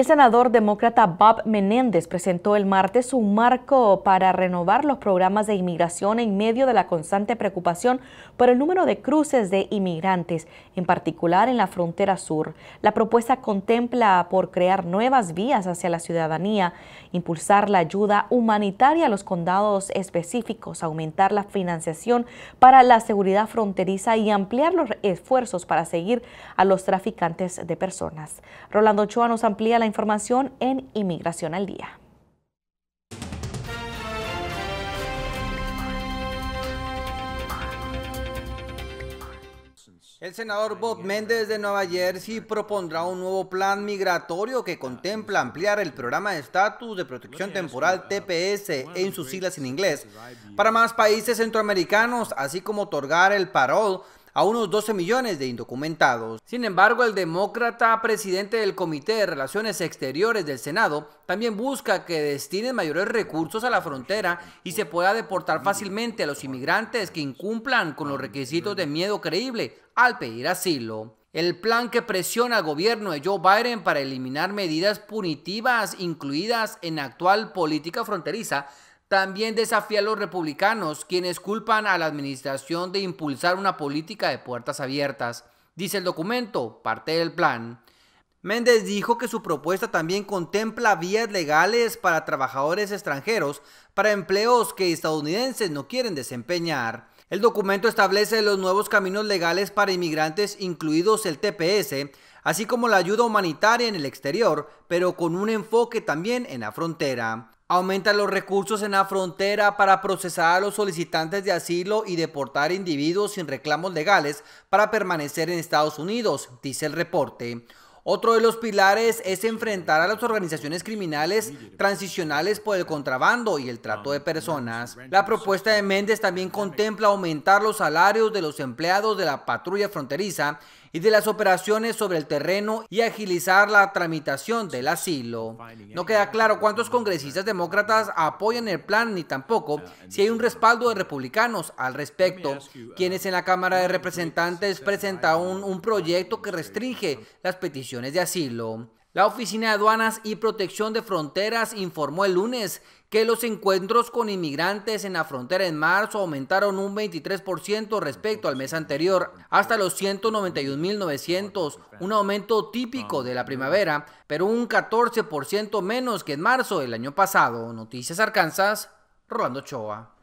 el senador demócrata Bob Menéndez presentó el martes un marco para renovar los programas de inmigración en medio de la constante preocupación por el número de cruces de inmigrantes, en particular en la frontera sur. La propuesta contempla por crear nuevas vías hacia la ciudadanía, impulsar la ayuda humanitaria a los condados específicos, aumentar la financiación para la seguridad fronteriza y ampliar los esfuerzos para seguir a los traficantes de personas. Rolando Ochoa nos amplía la información en Inmigración al Día. El senador Bob Méndez de Nueva Jersey propondrá un nuevo plan migratorio que contempla ampliar el programa de estatus de protección temporal TPS en sus siglas en inglés para más países centroamericanos, así como otorgar el parol a unos 12 millones de indocumentados. Sin embargo, el demócrata presidente del Comité de Relaciones Exteriores del Senado también busca que destinen mayores recursos a la frontera y se pueda deportar fácilmente a los inmigrantes que incumplan con los requisitos de miedo creíble al pedir asilo. El plan que presiona al gobierno de Joe Biden para eliminar medidas punitivas incluidas en la actual política fronteriza también desafía a los republicanos, quienes culpan a la administración de impulsar una política de puertas abiertas. Dice el documento, parte del plan. Méndez dijo que su propuesta también contempla vías legales para trabajadores extranjeros para empleos que estadounidenses no quieren desempeñar. El documento establece los nuevos caminos legales para inmigrantes, incluidos el TPS, así como la ayuda humanitaria en el exterior, pero con un enfoque también en la frontera. Aumenta los recursos en la frontera para procesar a los solicitantes de asilo y deportar individuos sin reclamos legales para permanecer en Estados Unidos, dice el reporte. Otro de los pilares es enfrentar a las organizaciones criminales transicionales por el contrabando y el trato de personas. La propuesta de Méndez también contempla aumentar los salarios de los empleados de la patrulla fronteriza y de las operaciones sobre el terreno y agilizar la tramitación del asilo. No queda claro cuántos congresistas demócratas apoyan el plan ni tampoco si hay un respaldo de republicanos al respecto, quienes en la Cámara de Representantes presentaron un, un proyecto que restringe las peticiones de asilo. La Oficina de Aduanas y Protección de Fronteras informó el lunes que los encuentros con inmigrantes en la frontera en marzo aumentaron un 23% respecto al mes anterior, hasta los 191.900, un aumento típico de la primavera, pero un 14% menos que en marzo del año pasado. Noticias Arkansas, Rolando Choa.